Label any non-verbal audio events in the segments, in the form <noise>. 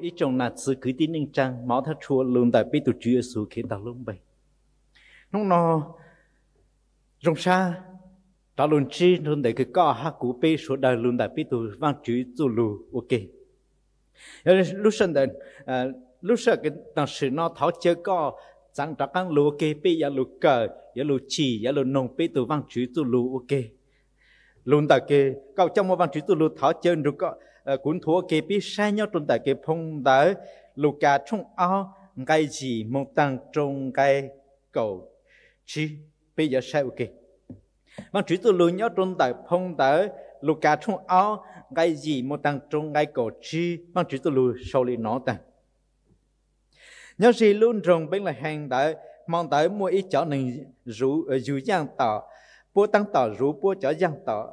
ý trong nạt sự cứ tin nên trang máu thắt chua luôn tại biết tụ chúa Giêsu khiến ta luôn bệnh nó nó rong xa ta luôn chi luôn để cái co ha cú bê số đời luôn tại biết tụ vang chúa tu lù ok lúc sinh đến à, lúc sau cái tăng sự nó tháo chơi co chẳng trả căng lù ok bê giờ lù cờ giờ lù chỉ giờ lù nông bê tụ vang chúa tu lù ok luôn tại cái câu trong một vang chúa tu lù tháo chơi được co Ờ, cũng thua kịp biết sai nhau trong tại kịp phong đỡ lục cả trong ao cái gì một tăng trong cái cầu chi bây giờ sai ok mang chữ từ lùi nhau trong tại phong đỡ lục cả trong ao cái gì một tăng trong cái cầu chi mang chữ từ lùi sau lì nó tăng nhớ gì luôn rồng bên là hàng đỡ mong tới mua ít chó này rủ ờ, rủ giang tỏ bố tăng tỏ rủ bố chó giang tỏ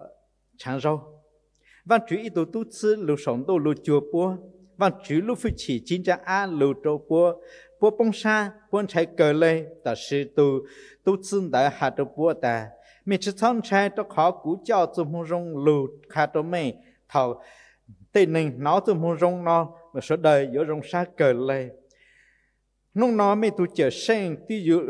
chẳng râu và chú ý tụ tu sư lưu sống tu lưu chùa bùa và chú lưu phi chỉ chính trang a lưu trâu bùa bùa bông sa bùa chạy cờ lê ta sư tu tu sư đã hạ trâu bùa ta mình chỉ thon chạy cho khó cú cho tụ mông rong lưu khá trâu mê thầu tên nình nó tụ mông rong nó mà số đời giữa rong xa cờ lê nung nó mới tôi chờ sen ờ, tu dù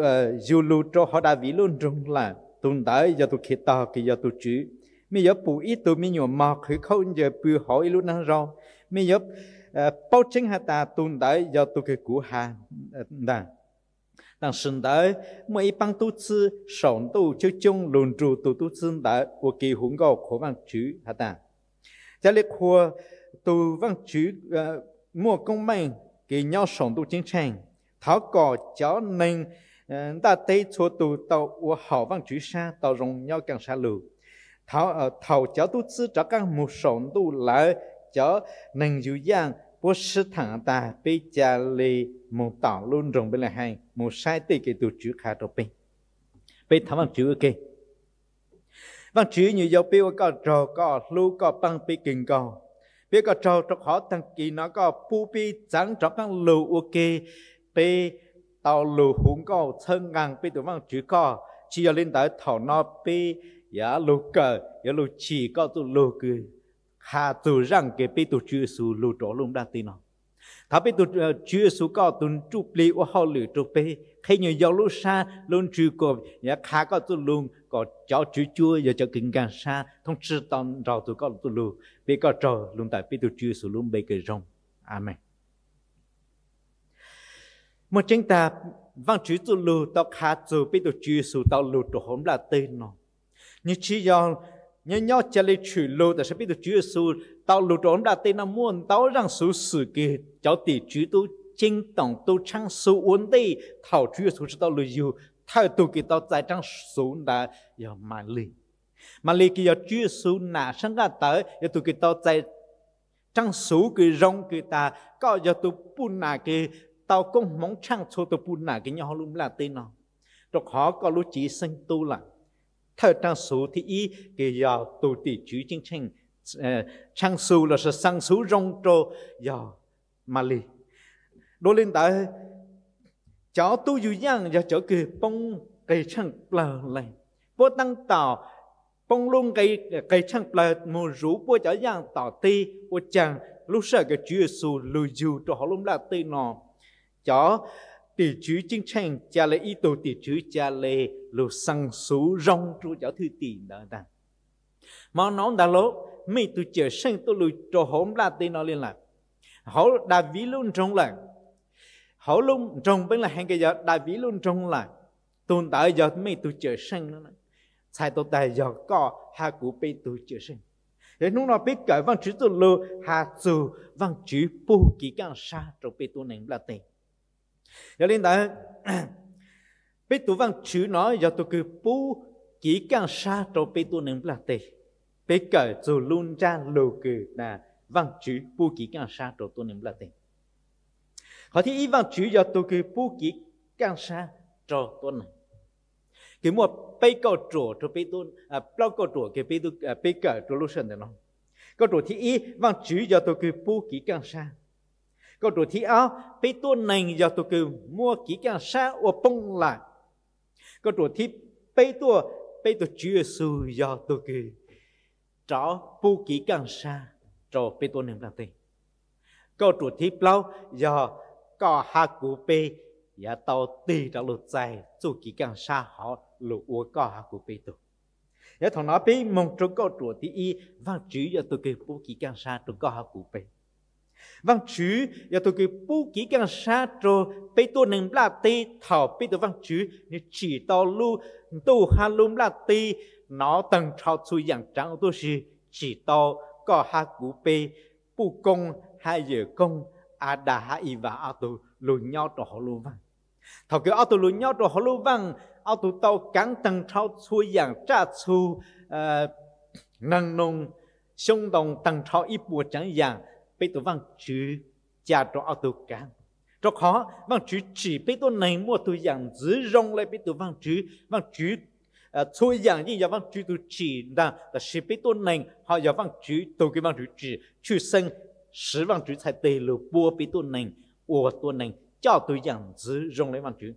dù lưu cho họ đã vì luôn rong là tu đã giờ tôi khi ta kì giờ tôi chữ mi giờ bù ít tụ mi nhồi mọc khử khâu giờ bù hỏi lúc năng rồi mi giờ bao chứng hạ ta tụn tới giờ tụ cái cũ hà đà đang sinh tới mỗi băng tu sư sống ờ, tu chứ chung lùn trụ tu tu sinh tới của kỳ hùng gò khổ văn chữ hạ ta cho lệ khua tu văn chữ mua công mạnh kỳ nhau sống tu chính trang tháo cỏ chó nên ta tây chúa tu tàu của họ văn chữ sa tàu rồng nhau càng xa lửa thảo ở thảo cháu tu sư cho các một số tu lại cho nâng dụ dàng bố sư thẳng ta bê cha lê một tỏ luôn rồng bên là hai một sai tê kê tu chữ khá đồ bê bê thảo bằng chữ ok văn chữ như dấu bê có trò có lưu có băng bê kinh có bê có trò trọc khó thằng kỳ nó có bù bê trắng trọc các lưu ok bê tàu lưu hùng có thân ngang bê tụ văn chữ có chỉ lên tới thảo nó bê ya lu ka ya lu chi ka tu lu ku ha tu rang ke pi tu chu su lu tro lum da ti no thà pi tu chu su ka tu chu pli o ha lu tu pe khi như giao lu sa luôn chu ko ya kha ka tu lu có cháu chú chua giờ cho kinh gan sa thông sư tông rào tu có tu lu pi có trò luôn tại pi tu chu su lum bê cái rong amen một chúng ta văn chữ tu lu tao khá tu pi tu chu su tao lu tu hôm là tên nó như chỉ do nhớ nhớ chả lấy chủ lô ta sẽ biết được Chúa Giêsu tao lô trốn đã tên nam muôn tao rằng số sự kỳ cháu tỷ chúa tu chính tổng tu trang số uốn đi thảo Chúa Giêsu tao lô dù thay tu kỳ tao tại trang số đã giờ mà lì mà lì kỳ giờ Chúa Giêsu nà sáng ra tới giờ tu kỳ tao tại trang số kỳ rong kỳ ta có giờ tu bu nà kỳ tao cũng mong trang số tu bu nà cái nhau luôn là tên nó rồi khó có lúc chỉ sinh tu lại trang ờ, trang ý chú là sự sang rong lên tại 靠当数第一，佮要到底主进清，呃，唱数了是上数中州要马里，罗领导 cháu tu dù yang cho cháu cứ bông cây chăng lờ lại bố tăng tàu bông luôn cây cây chăng lờ mù rú bố cháu yang tàu ti bố chàng lúc sợ cái chúa su lùi dù cho họ luôn là ti nọ cháu tỷ chú chính tranh cha lê ý tổ tỷ chú cha lê lô sang số rong chú giáo thư tỷ đó đàn mà nó đã lỗ mấy tu chờ sinh tu lùi cho hổm la tê nó liên lạc họ đã ví luôn trong lại họ luôn trong bên là hàng cái giờ đã ví luôn trong lại tồn tại giờ mấy tu chờ sinh nó sai tồn tại giờ có hà cụ bị tu chờ sinh để lúc nào biết cái văn chữ tu lô hà chữ văn chữ pu kỳ càng xa trong bị tu nền là tê đã tu <clears throat> văn chữ nói do tôi cứ pu chỉ càng xa cho bị tu nâng là tệ bị cởi dù luôn cha lù cử là văn chữ pu chỉ càng xa cho tôi nâng là tệ họ thì ý văn chữ do tôi cứ pu chỉ càng xa cho tu nâng cái mua bị cầu trụ cho bị tu à bao cầu trụ cái bị tu à bị cởi cho lúc sinh đó nó cầu trụ thì ý văn chữ do tôi cứ pu chỉ càng xa ก็ดูที่เอาไปตัวหนึ่งอยากตัวคือมัวกี่กันซาอวปงละก็ดูที่ไปตัวไปตัวเจือสูอยากตัวคือจ่อปูกี่กันซาจ่อไปตัวหนึ่งกันตีก็ดูที่เปล่าอยากก็ฮักกูไปอย่าเตาตีจากหลุดใจสู้กี่กันซาเขาหลุดอัวก็ฮักกูไปตัว nếu thằng nó bị mong trốn có trụ thì y và chữ giờ tôi kêu bố kỹ càng xa trốn có học cụ bê văn vâng, chữ giờ tôi cứ bố kỹ cái sa trô bây tôi nâng la ti thảo bây tôi văn vâng, chữ nếu chỉ tao lu tu hà lum la ti nó tầng thảo suy dạng trắng tôi gì chỉ tao có ha cú bê bù công ha giờ công à đà ha y và a tu lu nhau đó họ lu văn vâng. thảo cái a tu lu nhau đó họ lu văn a tu tao cắn tầng thảo suy dạng trả su ờ, năng nông xung đồng tầng thảo ít bùa chẳng dạng bây tôi văng chữ cha cho ao tôi cả cho khó văng chữ chỉ bây tôi này mua tôi dạng giữ rong lại bây tôi văng chữ văng chữ à, thôi dạng như giờ văng chữ tôi chỉ là là chỉ bây tôi này họ giờ văng chữ tôi cái văng chữ chỉ chữ sinh chữ văng chữ 才 tề lừa bùa bây tôi này ủa tôi này cho tôi dạng giữ rong lại văng chữ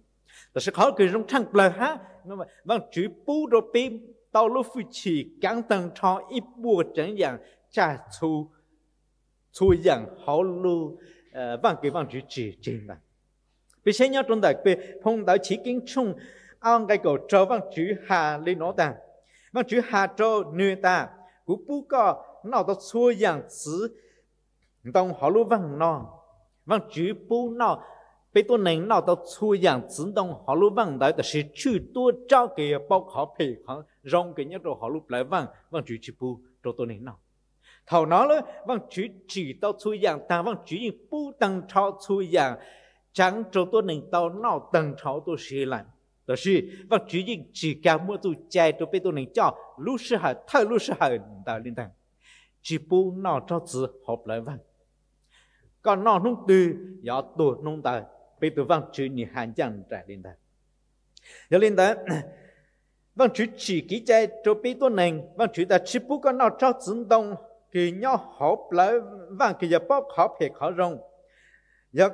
là sẽ khó cái rong thăng bờ ha nhưng mà văng chữ bù đồ pin tao lúc phu chỉ căng tăng cho ít bùa chẳng dạng trả thù chui yang hao lu ờ, vang cái vang chữ chỉ chính là vì thế nhớ trong đại bề phong đạo chỉ kiến chung ông cái cầu trâu vang chữ hà lên nó ta vang chữ hà trâu nư ta cú bu có nó đó chui yang chữ đồng hao lu vang nó vang chữ bu nó bây tôi nén nó đó chui yang chữ đồng hao lu vang đại đó là chữ tu trao cái bao khó phải khó rong cái nhớ rồi hao lu lại vang vang chữ chữ bu cho tôi nén nó 好，拿了往出去到出一样，但往出人不等抄出一样，漳州都能到闹等超都学来。但是往出人自家母祖家都被都能教，六十后头六十后到灵堂，只不闹招子好来往。看那弄地要多弄大，别地往举人还讲在灵堂。要灵堂，往出去，几在周边都能，往举的只不过闹招子动。kỳ nhau hộp lại vàng kỳ giờ bóc hộp hiệt khó rong giờ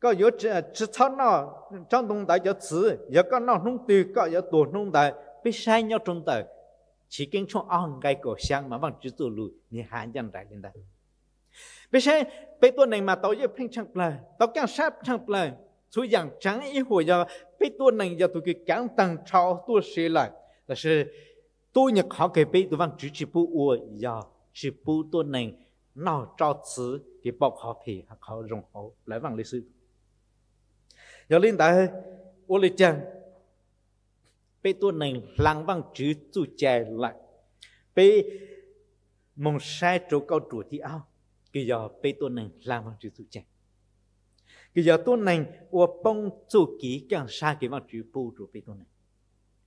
có yếu chỉ cho nó trong đông đại cho chữ giờ có nó nung tiêu có giờ tổ nung đại bị sai nhau trong tờ chỉ kinh trong ông cái cổ sang mà bằng chữ tổ lùi thì hạn chân đại lên đây bị sai bị tuần này mà tao giờ phanh chẳng lời tao càng sắp chẳng lời chú rằng trắng ý hồi giờ bị tuần này giờ tụi cái càng tăng trao tôi sẽ lại là sự tôi nhật họ kể bị tụi văn chỉ chỉ bu ua giờ chỉ bu tôi này nó cho chữ cái bọc họ thì họ dùng họ lấy văn lịch sử giờ lên tại u lịch chàng bị tôi này lăng văn chữ tu chè lại bị mong sai chỗ cao chùa thì ao cái giờ bị tôi này lăng văn chữ tu chè cái giờ tôi này ô bông chu ký càng sai cái văn chữ bu rồi bị tôi này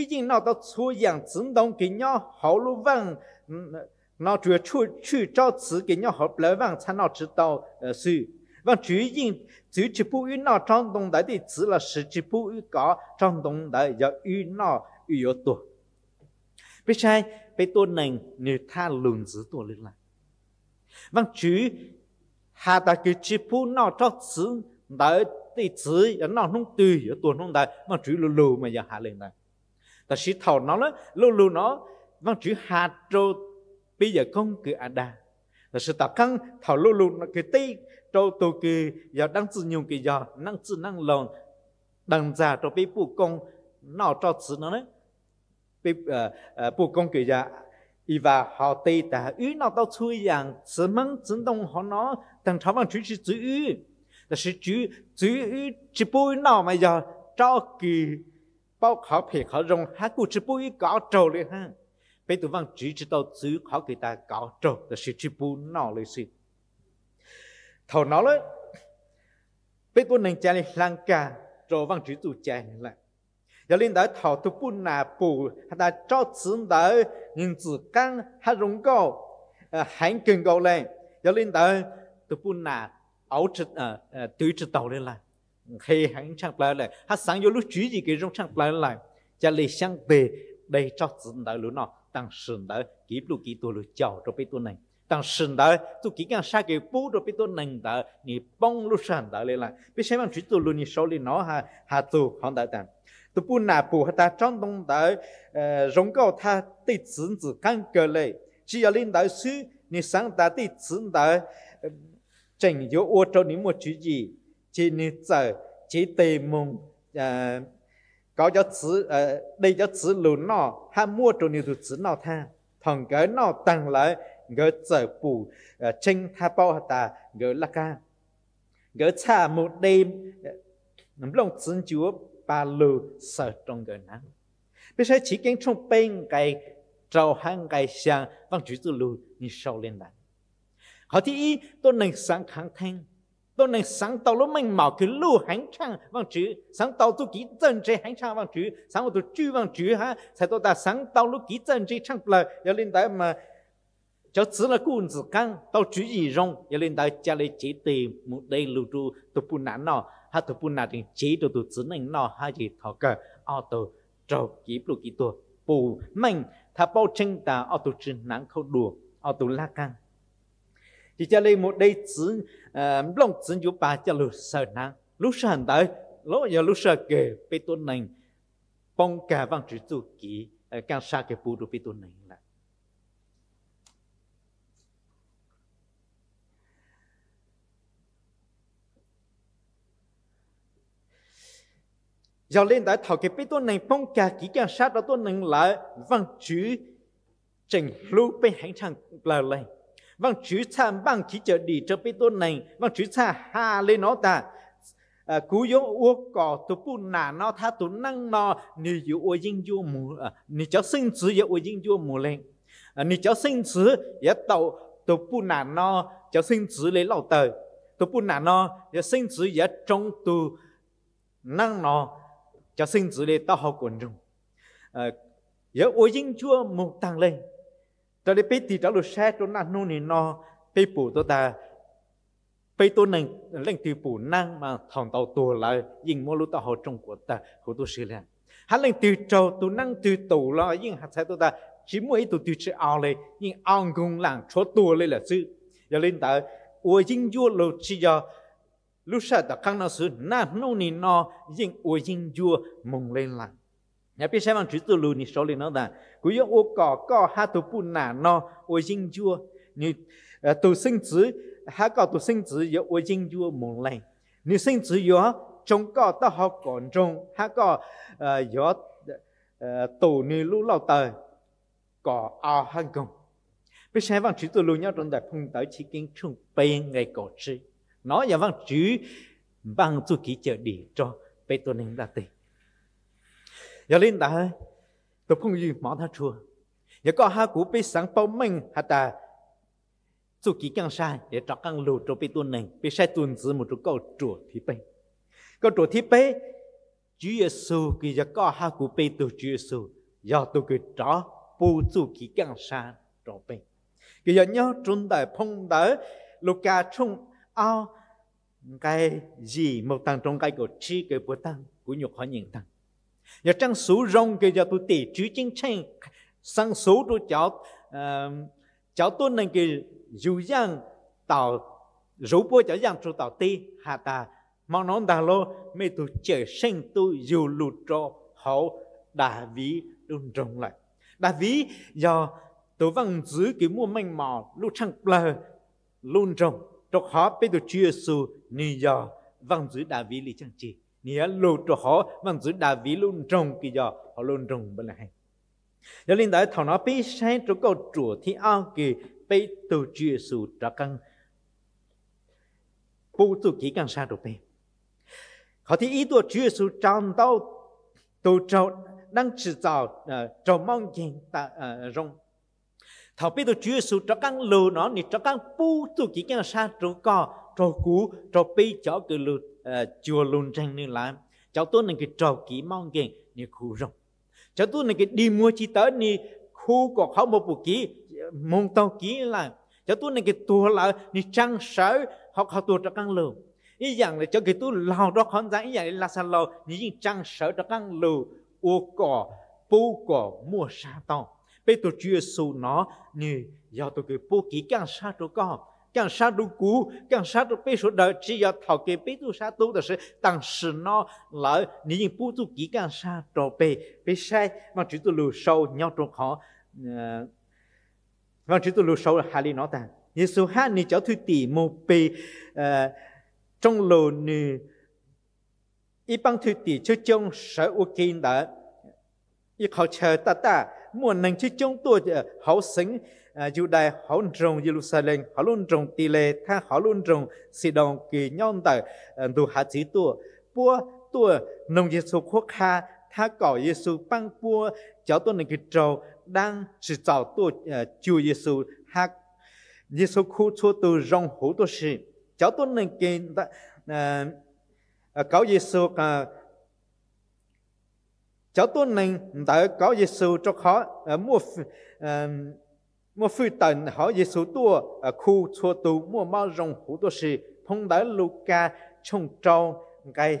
已经拿到初阳自动给伢好路问，嗯，那主要出去找词给伢好不来问，才能知道呃是。và chủ yên chủ chỉ bu yên nó trong đồng đại thì chỉ là sự chỉ bu yên trong đồng đại giờ yên nó yên yếu tu bây giờ bây tu này ta lùn giữ tu lên và chủ hà ta cái chỉ bu nó cho chỉ đại thì chỉ nó không tùy yếu tu không đại mà chủ lù lù mà giờ hà lên ta sĩ thầu nó nó lưu lưu nó văn chữ hà trô bây giờ không cứ à đà ta sĩ tập khăn thầu lưu lưu nó cái tây trô tổ kỳ giờ đang tự nhung kỳ giờ năng tự năng lòng đang già trô bị phụ công nó cho sự nó đấy bị ờ, ờ, phụ công kỳ giờ y và họ tây ta ư nó tao chui rằng sự mắng chính đông họ nó đang thảo văn chữ chữ chữ là sự chữ chữ chữ bôi nào mà giờ cho kỳ bao khó phải khó rong hát cụ chỉ bùi có trâu lên ha bây tụi văn chỉ chỉ tao chứ khó người ta có trâu là sự chỉ bùi nó lên sự thầu nó lên bây tụi nàng cha lên lang cả rồi văn chỉ tụi cha lại giờ lên tới thầu tụi bùi nà bù ta cho chữ tới nhìn chữ căng hát rong câu à, hãy kinh câu lên giờ lên tới tụi bùi nà áo chữ tụi chữ tàu lên lại khi hắn chẳng lại lại hắn sáng vô lúc chỉ gì cái trong chẳng lại lại cha lì sang tề đây cho dân đời lũ nào, tăng sừng đời kỹ lũ kỹ tu lũ chào cho biết tu này tăng sừng đời tu kỹ càng xa cái bố cho biết tu này đời nhị bông lũ sàn đời lên lại biết xem bằng chú tu lũ nhị sau lì nó ha ha tu hắn đời tạm tu bu na bu ha ta trong đông đời ờ, rong cao ta tị chữ chữ căn cơ lệ chỉ ở lên đời sư nhị sáng ta tị chữ đời chẳng yếu ô cho nhị một chữ gì chỉ nên giờ chỉ tề mùng à, có cho chữ à, đây cho chữ lún nọ ha mua trộn nhiều chữ nọ tha thằng cái nọ tăng lại ngỡ giờ bù tranh à, tha bao hạt ta ngỡ là ca ngỡ cha một đêm nằm lòng chân chúa ba lù sợ trong ngỡ nắng bây giờ chỉ kiến trong bên cái trâu hàng cái sang vang chữ từ lù như sau lên lại họ thì ý tôi nâng sáng kháng thanh tôi nên sáng tạo lúc mình mạo cái lưu hành trang vang chữ sáng tạo tôi kỹ dân chế hành trang vang chữ sáng tôi chữ vang chữ ha sai tôi ta sáng tạo lúc kỹ dân chế trang là giờ lên tới mà cho chỉ là cuốn chỉ căng tao chữ gì rong giờ lên tới cha lấy chế tìm một đây lưu trụ tôi bu nản nọ ha tôi bu nản thì chế tôi tôi chỉ nên nọ ha gì thọ cơ ao tôi cho kỹ lưu kỹ tôi bù mình thà bao chân ta ao tôi chỉ nản khâu đùa ao tôi la căng thì cho nên một đây chỉ à, long chỉ chú ba cho lũ sợ năng lúc sợ hẳn tới lỗ giờ lúc sợ kể bê tôn này bông cả văn chữ tu kỹ càng xa cái bù đồ bê tôn này là giờ lên tới thảo cái bê tôn này bông cả kỹ càng sát đó tôn này là văn chữ trình lưu bên hành trang lời lệnh vang chú cha bang vâng, chỉ chờ đi cho bê tôn này vang chú cha ha lên nó ta cú yếu ô cỏ tu pu nà nó tha tu năng nó ni yếu ô dinh du mù à, ni cháu sinh chữ yếu ô dinh du mù lên à, ni cháu sinh chữ yếu tàu tu pu nà nó cháu sinh chữ lấy lão tờ tu pu nà nó yếu sinh chữ yếu trong tu năng nó cháu sinh chữ lấy tao hậu quần rung yếu ô dinh chua mù tăng lên cho nên bây thì trả lời xe cho nó nô nì nó bây bù tôi ta bây tôi nâng lên từ bù năng mà thằng tàu tù lại nhìn mua lúc tàu họ trong của ta họ tôi xử liền hắn lên từ trâu tôi năng từ tù lo nhưng hạt xe tôi ta chỉ mỗi tôi từ chữ ao lên nhưng ao cũng làng chỗ tù lên là sự giờ lên ta ôi chính vua lộ chỉ do lúc sau ta căng nó sự na nô nì nó nhưng ôi chính vua mùng lên làng nhà biết xem bằng chữ từ lù ni số liền nó là cứ yếu ô cỏ cỏ ha tu pu nà no ô dinh chua như ờ, tu sinh chữ ha cỏ tu sinh chữ yếu ô dinh chua một lần như sinh chữ yếu trong cỏ ta học còn trong ha cỏ yếu tu ni lũ lao tờ cỏ ao hang công biết xem bằng chữ từ lù nhau trong đại phong tới chỉ kiến trung bên ngày cổ chi, nó giờ bằng chữ bằng tu ký chờ đi cho bê tôi nên là tiền giờ lên ta tôi không gì mỏ tha chua giờ có hai cú bị sáng bao mình hạt ta chú kỹ càng sai để cho càng lù cho bị tuần này bị sai tuần dư một chỗ câu chùa thì bê câu chùa thì bê Chúa Giêsu kỳ giờ có hai cú bị từ Chúa Giêsu giờ tôi cứ trả bù chú kỹ càng sai cho bê kỳ giờ nhớ trung đại phong đỡ cả chung ao cái gì một tầng trong cái của chi cái bữa tăng của nhục họ nhìn tăng giờ trang số rong kia giờ tôi tỉ chứ chính tranh sang số tôi cháu ờ, cháu tôi nên kia dù dàng tạo rủ bố cháu rằng cho tạo ti hạ ta mong nó đà lô mê tôi chờ sinh tôi dù lụt cho họ đà ví đun rồng lại đà ví giờ tôi vẫn giữ cái mua manh mò lúc chẳng lờ luôn rồng cho khó bây tôi chưa su ni giờ vẫn giữ đà ví lý chẳng chỉ nghĩa lù cho họ bằng giữ đà ví luôn trong kỳ giờ họ luôn trong bên này giờ linh đại thọ nó bị sai cho câu chùa thì ao kỳ bị từ chia sự trả căn pu tu kỹ càng sa được bên họ thì ý tôi chia sự trong tao tu trâu đang chỉ tạo à, trâu mong kiến ta à, rong thọ biết tôi chúa sự trả căn lù nó thì trả căn bù tu kỹ căn sa trụ co trâu cú trâu bị chó cứ lù Ờ, chùa lùn tranh như là cháu tôi nên cái trò kỹ mong kiện như khu rộng cháu tôi nên cái đi mua chi tới như khu có không một bộ kỹ môn tàu kỹ là cháu tôi nên cái tua là như trăng sở học học tua cho căng lù ý rằng là cho cái tu lao đó khón ra ý dạng là sao lò như những trăng sở cho căng lù ô cỏ bù cỏ mua sa to bây tôi chưa xu nó như do tôi cái bù kỹ căng sa cho con 将杀都古，将杀都被说的，只要逃给被都杀都的是，但是呢，老你也不足几将杀都被被晒，嘛只都留手鸟中好，嗯，嘛只都留手哈里脑蛋，耶稣哈你叫推地莫被，呃，中路你一帮推地就将十五斤的，一口车哒哒，莫能去将多的好生。À, Judah họ trồng Jerusalem họ luôn trồng tỷ lệ tha họ luôn trồng sự đồng kỳ nhon tại đủ à, hạ chỉ tu, bua tua nông Giêsu khúc ha tha cỏ Giêsu băng bua cháu tôi này cái trầu đang sự chào tua à, chúa Giêsu ha Giêsu khu chúa tu rong hữu tu sĩ cháu tôi này cái cáo Giêsu cháu tôi này tại cáo Giêsu cho khó mua phi tần tua khu tu mau rồng trông cái 莫非等好耶稣多呃苦错都莫冒容好多事，碰到路加冲招该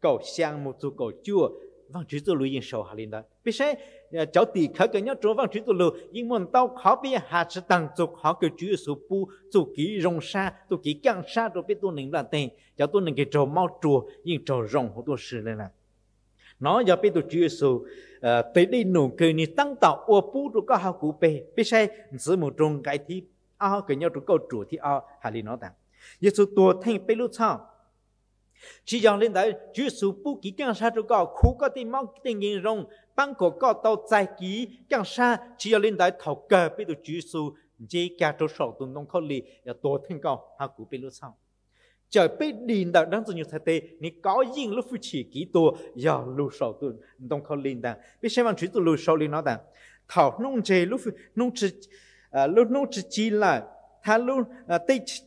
cầu sang một chút cầu chua văn vâng, chúa tu lùi yên sầu hà linh đó vì thế ờ, cháu tỷ khởi cái nhau chỗ văn chúa tu vâng, lùi nhưng mà tao khó biết hà sẽ tăng tục họ cái chữ số bu tu kỹ rồng sa tu kỹ căng sa rồi biết tôi nâng là tên cháu tôi nâng cái trò mau chùa nhưng trò rồng của tôi sự này là nó giờ biết tôi chữ số Ờ, tới đi nụ cười ni tăng tạo ô pu rồi có hào cụ bề bây giờ giữ một trung cái thì à cái nhau chúng câu chủ thì à hà lý nó tặng như số tua thành bê lúc sau chỉ dòng lên đấy chứ số pu kỹ càng sa chúng câu khu có tiền mong tiền nhìn rong băng cổ có tàu dài kỹ càng sa chỉ dòng lên đấy thầu cờ bây giờ chứ số chỉ cả chỗ sổ tụng nông khâu lì tua thành câu hào cụ bê lúc sau chờ bị điên đạo đang dùng như thế ni có riêng lúc phải chỉ kỹ tu giờ lưu sầu tu đông không liên đàng biết xem bằng chữ tu lưu sầu liên nó đàng thảo nung chế lúc nung chế à, lúc nung chế chỉ là thà lúc tây à, à,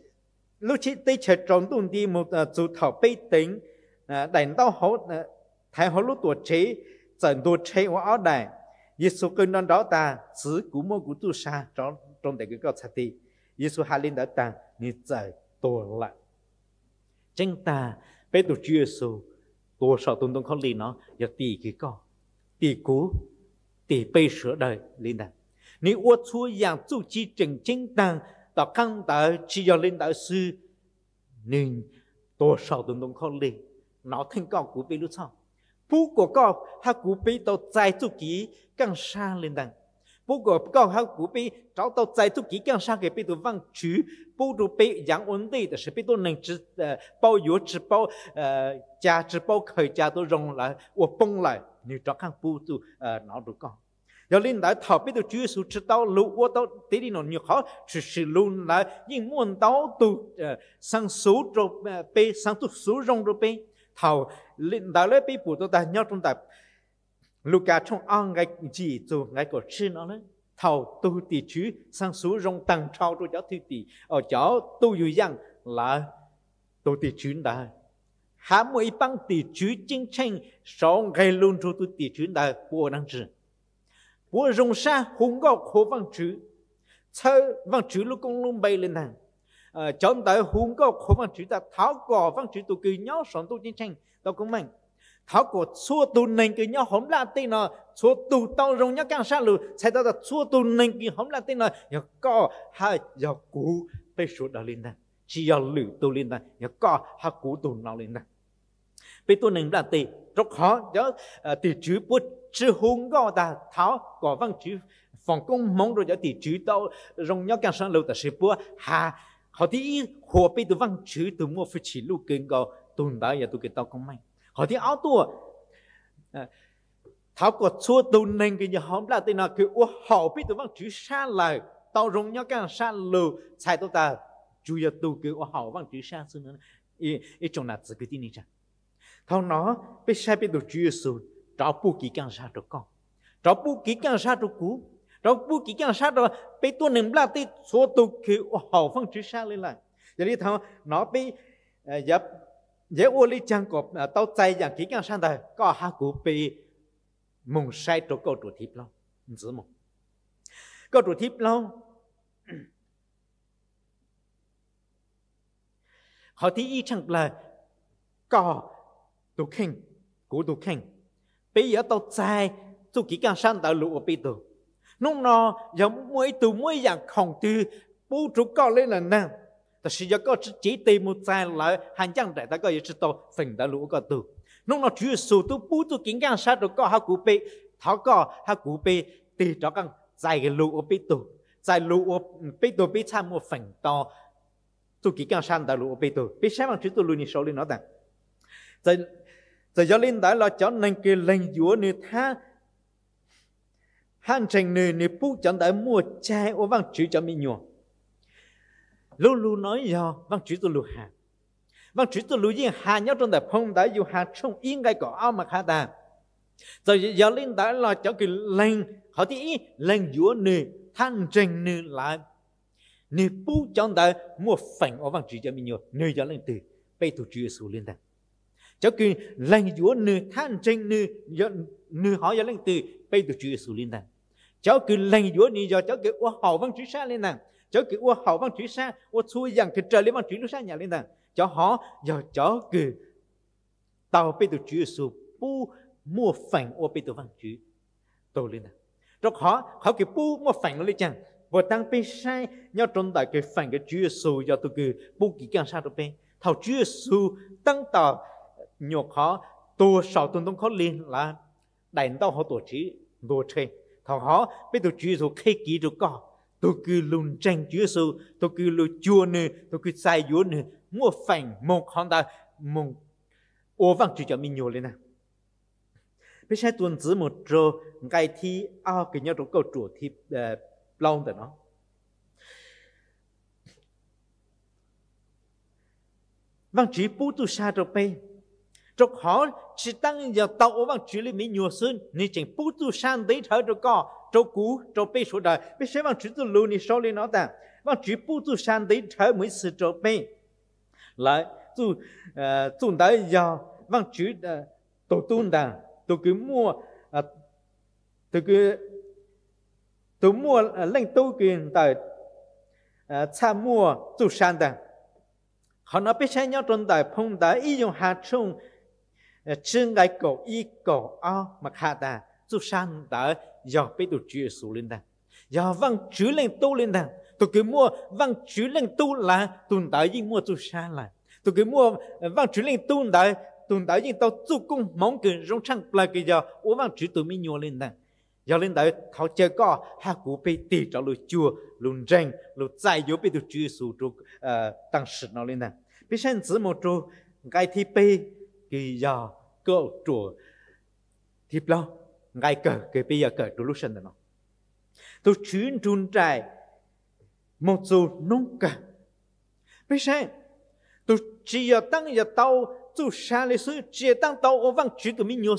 lúc chỉ tây chế trồng tu đi một chú thảo bị tính đánh đau hậu thái hậu lúc tuổi chế trận tuổi chế và áo đài Giêsu cơn non đó ta chỉ cú mơ cú tu sa trong trong đại cái câu thay thế Giêsu hà liên đã ta ni trời tổ lại Chánh ta bế tụ Chúa Giêsu của sở tôn tôn khó lì nó giờ tì cái co tì cú tì bê sửa đời linh đàn nếu ua chúa giang chú chi trình chính tăng tạo căn tạo chi do linh đạo sư nên tổ sở tôn tôn khó lì nó thành con của bê lúc sau phú của con ha của bê tàu dài chú ký càng xa lên đàn 不过刚好嗰邊找到制度幾間生意俾佢揾住，補到俾養安啲，到時俾到人知，誒包月、包呃家、包開家都用嚟，我幫你。你睇下補到誒攞到講，有啲人頭俾到住宿知道路，我到这里了，你好，住住路来，你冇人都誒上蘇州呃俾上到蘇蓉嗰邊，頭你到呢邊補到就係要咁 Luca trong ăn ngay chỉ tu ngay cổ xin ấy thầu tu tỷ chứ sang số rong tăng trao cho cháu thi tỷ ở cháu tu dù rằng là tu tỷ chứ đã há mỗi băng tỷ chứ chính tranh sáu ngày luôn cho tu tỷ chứ đã của năng chứ của rong xa hùng gọc khổ văn chứ thơ văn chứ lúc công luôn bay lên hàng ờ, cháu tới hùng gọc khổ văn chứ đã tháo gò văn chứ tu kỳ nhau sống tu chính tranh tao cũng mạnh là là là là tin tin càng sẽ có có cũ cũ đây đây đây chỉ lử nào rất khó nhớ thì chữ bút chữ hùng gò ta tháo có văn chữ phòng công mong rồi thì chữ tao rong nhớ càng sáng lâu ta sẽ búa hà họ thì hồ bị từ văn chữ từ mua phải chỉ lúc kinh gò tuần đó giờ tôi kêu tao không may họ thì áo tua ờ, tháo quật xua tu nên cái nhà hóm là tên là cái u họ biết tụi văng chữ xa lời tao rung nhau càng xa lừa sai tụi ta chú giờ tu cái u họ văng chữ xa xưa nữa ý ý chồng là sự cái tin này thằng nó biết sai biết được chúa giêsu trọ bu kỳ càng xa được con trọ bu kỳ càng xa được cũ trọ bu kỳ càng xa được bị tuần nằm là tê số tu cái u họ văng chữ xa lên lại giờ đi thằng nó bị ờ, giờ ô oli chang ko tao chạy yang ki kang san da có ha ku pe mong sai to ko tu thip lo zi mo ko tu thip lo họ thì ý chẳng là có tu kinh, của tu kinh, bây giờ tao chạy tu kỹ càng sang tạo lụa bị tu nung nó giống mỗi tu mỗi dạng khổng tư bố chú có lên là nàng ta chỉ cho có chỉ tìm một sai là hành trăm trẻ ta có chỉ to thành đã lũ có từ lúc nó chúa sù tu bú tu kính gang sát rồi có học cụ bê thảo có học cụ bê tì cho con dài cái lũ ở bê tu dài lũ ở bê tu bê tham một phần to tu kính gang sát đã lũ ở bê tu bê sáng bằng chúa tu lũ ni số lên nó rằng rồi rồi do lên đại là cho nên cái lên dúa ni tha hành trình này này bú chẳng đại mua chai ở vang chữ cho mình nhuộm luôn luôn nói do văn chỉ tu lu hà văn chỉ tu lu yên hà nhớ trong đại phong đã dù hà trong yên gai cỏ ao mà hà ta rồi giờ lên đã là cháu kỳ lên họ thì lên giữa nề thanh trình nề lại nề bú trong đại mua phản ở văn chỉ cho mình nhiều nề giờ lên từ bây thủ chúa giêsu lên ta cháu kỳ lên giữa nề thanh trình nề nề họ giờ lên từ bây thủ chúa giêsu lên ta cháu kỳ lên giữa nề giờ cháu kỳ qua họ văn chỉ sa lên nàng cho cái ua hậu văn chuyển sang ua xuôi dần cái trời lên văn chuyển nước sa nhà lên đàng cho họ giờ cho cái tàu bị tụ chữ su bu mua phẳng ua bị tụ văn chữ tổ lên đàng cho họ họ cái bu mua phẳng nó lên chẳng vừa tăng bị sai nhau trong đại cái phẳng cái chữ su giờ tụ cái bu kỳ càng sa tụ bên thầu chữ su tăng tàu nhục họ tu sầu tuân tung khó liền là đại tàu họ tổ trí đồ chơi thằng họ biết tổ trí rồi khi kỳ rồi có tôi cứ luôn tranh Chúa sư tôi cứ luôn chua nè tôi cứ sai Chúa nè mua phèn một hòn ta mong ô vang chỉ cho mình nhiều lên nào bây giờ tuần dưới một trò ngày thi ao cái nhau trong câu chủ thì ờ, long tại nó vang chỉ bút tu sa rồi bên 着好，只当要到往这里买肉食，你请普渡上底头就搞，着古着背书的，别想往普渡路里手里拿的，往普渡山底头每次着背，来，都都待要往普渡土屯的，土给买，土给土买零头，土给呃菜买土山的。好，那别想要种到碰到一用寒虫。chân gai cổ y cổ o mặc hạ ta tu sang ta do bế tu chữ số lên ta do văn chữ lên tu lên ta tôi cứ mua văn chữ lên tu là tuần tới gì mua tu sa là tôi cứ mua văn chữ lên tu tới tuần tới gì tao tu cung mong cứ rong sang là cái giờ uống văn chữ tôi mới nhua lên ta giờ lên tới thảo chơi có ha cú bê tì cho lùi chùa lùn rèn lùi dài yếu bê tu chữ số tu tăng sự nó lên ta bế sang chỉ một chỗ cái thi bê kỳ giờ cơ chủ thiệp lâu ngay cờ cái bây giờ cờ chủ lúc sinh nó tôi chuyến trun trại một dù nông cả bây giờ tôi chỉ giờ tăng giờ tàu tu xa lê sư chia tăng tàu ô văn vâng chữ của mình nhiều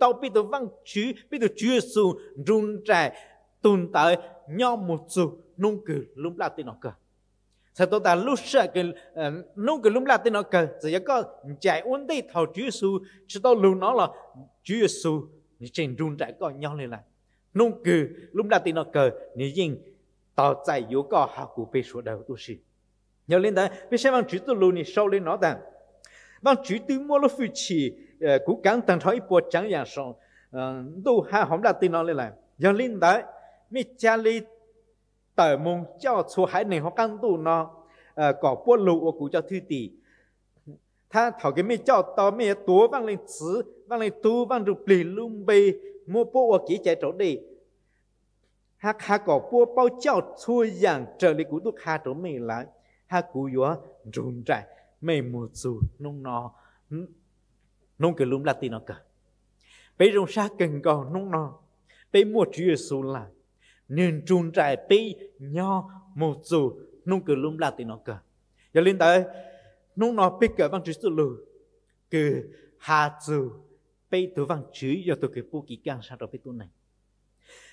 tàu bị tôi văn vâng chữ bị tôi chưa sư run trại tồn tại nhau một dù nông cử lúc là tên nó cả sa to ta lu sha ke nu ke lum la te no ke sa ya ko chạy un te thao ju su chu to lu nó là ju su ni chen run ta ko nhau lên là nu ke lum la te no ke ni yin tao chạy yu ko ha ku pe su đầu tu si nhau lên ta pe sa mang chu to lu ni sau lên nó ta mang ờ, chu ờ, tu mo lo fu chi cú cắn tăng thói bộ chẳng dạng song đâu ha hổng la tin nó lên là nhau lên ta mi cha li tờ mông cho số hai này họ căng tụ nó ờ, có bố lụ của cho thư tỷ ta thảo cái mi cho to mi tố văn lên chữ văn lên tu văn rụp lì lung bì mua bố ở kỹ chạy chỗ đi ha ha có bố bao cho xui dạng trở lại của tôi ha chỗ mi lại ha cú gió rùn trại mi một dù nông nọ nông cái lùm là tì nó cả bây giờ sao cần còn nông nọ bây mua chúa số lại nên chun trai pi nho một dù nung cứ lum là thì nó cờ giờ lên tới nung nó pi cờ văn chữ sự lù cứ hà dù pi tu văn chữ giờ tôi cứ bu kỹ càng sao rồi pi tu này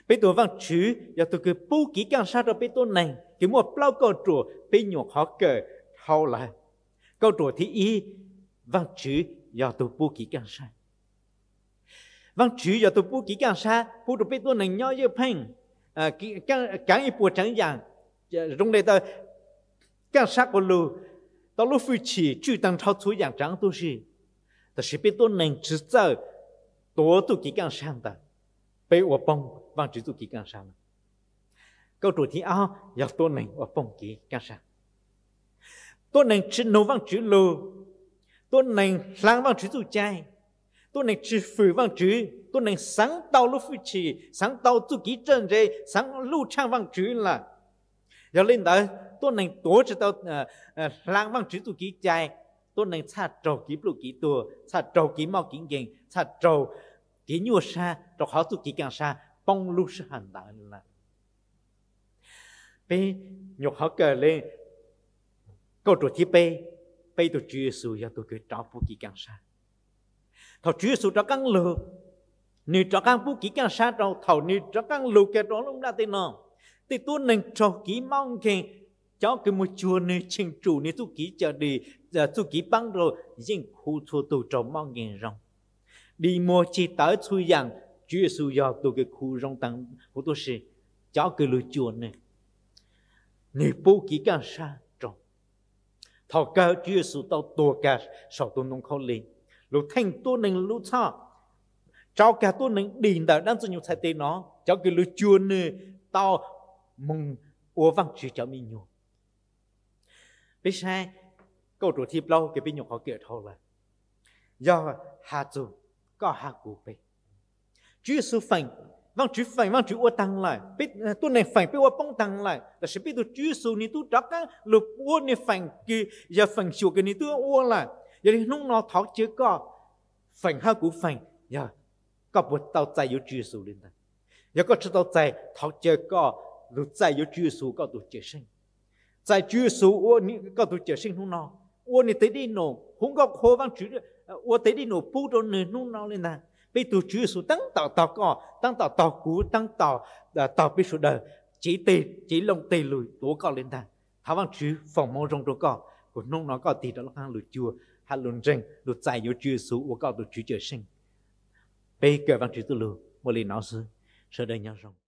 pi tu văn chữ giờ tôi cứ bu kỹ càng sao rồi pi tu này cái một bao câu chùa pi nhục họ cờ thâu lại câu chùa thì y văn chữ giờ tôi bu kỹ càng sao văn chữ giờ tôi bu kỹ càng sao bu được pi tu này nho giờ phanh à cái cái cái bộ chẳng dạng dạ, rung đây ta cái sát của lu ta lu phu chỉ chữ tăng thao chú dạng chẳng tu gì ta sẽ biết tôi nên chỉ sợ tổ tu kỳ càng sang ta bây ở bông vang chỉ tu kỳ càng sang câu chủ thì ao giờ tôi nên ở bông kỳ càng sang tôi nên chỉ nấu vang chỉ lu tôi nên lang vang chỉ tu chay tôi nên chỉ phử vang chữ tôi nên sáng tạo lúc phu trì sáng tạo tu ký chân rê sáng lưu trang vang chữ là giờ lên đó tôi nên tổ chức tao lang ờ, ờ, văn chữ tu ký chạy tôi nên xa trầu ký lu ký tu xa trầu ký mau ký gen xa trầu ký nhua sa trầu khó tu ký càng sa bông lu sa hành đại là bé nhục họ kể lên câu chuyện thứ bé bé tôi chưa sửa cho tôi cái trao phu ký càng sa thầu chúa sụ cho căn lược ni cho căn bút kỹ căn sa trâu thầu ni cho căn lược kẻ đó lúc đã tin nó thì tôi nên cho kỹ mong kì cho cái một chùa này trình chủ này tôi kỹ chờ đi giờ à, tôi kỹ băng rồi riêng khu thua tôi cho mong kì rong đi mua chỉ tới suy rằng chúa sụ do tôi cái khu rong tăng của tôi sẽ cho cái lựa chùa này ni bút kỹ căn sa trâu thầu cơ chúa sụ tao tua cả sau tôi không khó lên lu thành tu nên lu cha cháu cả tu nên đình đạo đang dùng nhiều sai tế nó cháu cái lu chua nè tao mừng ua vang chữ cháu mình nhiều bây giờ câu chủ thiệp lâu cái bây nhục họ kia thôi là do hạ dù có hạ cụ bê chúa giêsu phành vang chúa phành vang chúa ua tăng lại biết à, tu nên phành biết ua bông tăng lại là sẽ biết tu chúa giêsu ni tu trắc á lục ua ni phành kia giờ phành chùa cái ni tu ua lại Jadi nung nó thọ chứ có phần ha của phần giờ có một tàu chạy yếu chúa sù lên ta giờ có chút tàu chạy thọ chứ có lụt chạy yếu sù có tụ chế sinh chạy chúa sù ô ni có tụ sinh nung nó ô ni tới đi nổ không có khô vang chữ ô tới đi nổ bút đâu nửa nung nó lên ta bây tụ chúa sù tăng tàu tàu có tăng tàu tàu cú tăng tàu tàu bây sù đời chỉ tì chỉ lông tì lùi tố có lên ta thảo vang chữ phòng mong rong tố có của nung nó có tì đó là hang lùi chùa hà lùn rừng đủ tài yếu chưa số của cao độ chú trở sinh bây giờ văn chữ tư lù một lên nói sư sợ đây nhau rong